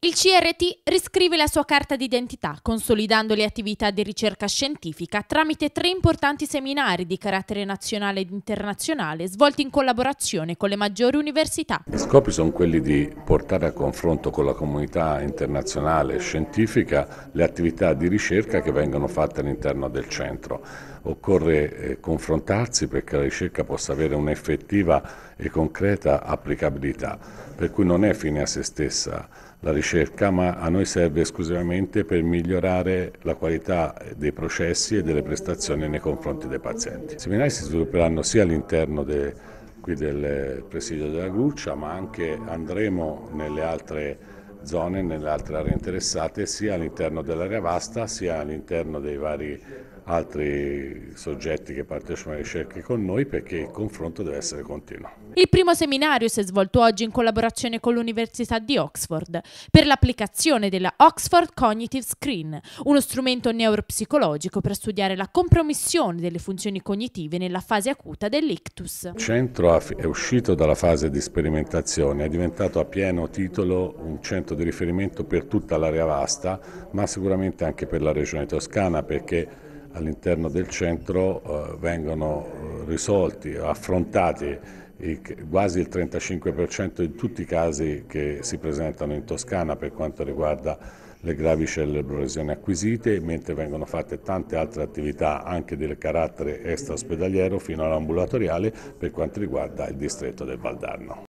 Il CRT riscrive la sua carta d'identità, consolidando le attività di ricerca scientifica tramite tre importanti seminari di carattere nazionale ed internazionale svolti in collaborazione con le maggiori università. Gli scopi sono quelli di portare a confronto con la comunità internazionale e scientifica le attività di ricerca che vengono fatte all'interno del centro. Occorre eh, confrontarsi perché la ricerca possa avere un'effettiva e concreta applicabilità, per cui non è fine a se stessa la ricerca ricerca, ma a noi serve esclusivamente per migliorare la qualità dei processi e delle prestazioni nei confronti dei pazienti. I seminari si svilupperanno sia all'interno de, del presidio della Gruccia, ma anche andremo nelle altre zone, nelle altre aree interessate, sia all'interno dell'area vasta, sia all'interno dei vari altri soggetti che partecipano alle ricerche con noi perché il confronto deve essere continuo. Il primo seminario si è svolto oggi in collaborazione con l'Università di Oxford per l'applicazione della Oxford Cognitive Screen, uno strumento neuropsicologico per studiare la compromissione delle funzioni cognitive nella fase acuta dell'ictus. Il centro è uscito dalla fase di sperimentazione, è diventato a pieno titolo un centro di riferimento per tutta l'area vasta, ma sicuramente anche per la regione toscana perché all'interno del centro eh, vengono eh, risolti, affrontati quasi il 35% di tutti i casi che si presentano in Toscana per quanto riguarda le gravi celebroesioni acquisite, mentre vengono fatte tante altre attività anche del carattere extra ospedaliero fino all'ambulatoriale per quanto riguarda il distretto del Valdarno.